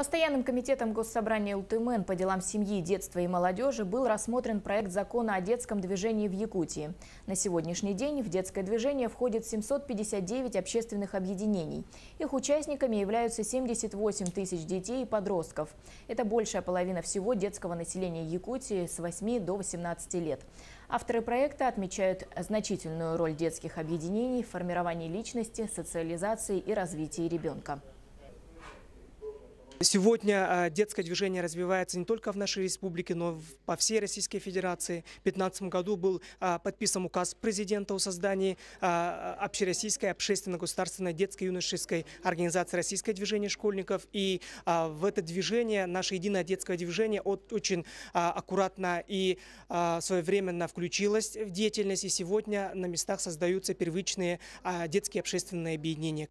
Постоянным комитетом Госсобрания УТМН по делам семьи, детства и молодежи был рассмотрен проект закона о детском движении в Якутии. На сегодняшний день в детское движение входит 759 общественных объединений. Их участниками являются 78 тысяч детей и подростков. Это большая половина всего детского населения Якутии с 8 до 18 лет. Авторы проекта отмечают значительную роль детских объединений в формировании личности, социализации и развитии ребенка. Сегодня а, детское движение развивается не только в нашей республике, но и по всей Российской Федерации. В 2015 году был а, подписан указ президента о создании а, общероссийской общественно-государственной детской юношеской организации «Российское движение школьников». И в это движение, наше единое детское движение очень аккуратно и своевременно включилось в деятельность. И сегодня на местах создаются первичные детские общественные объединения.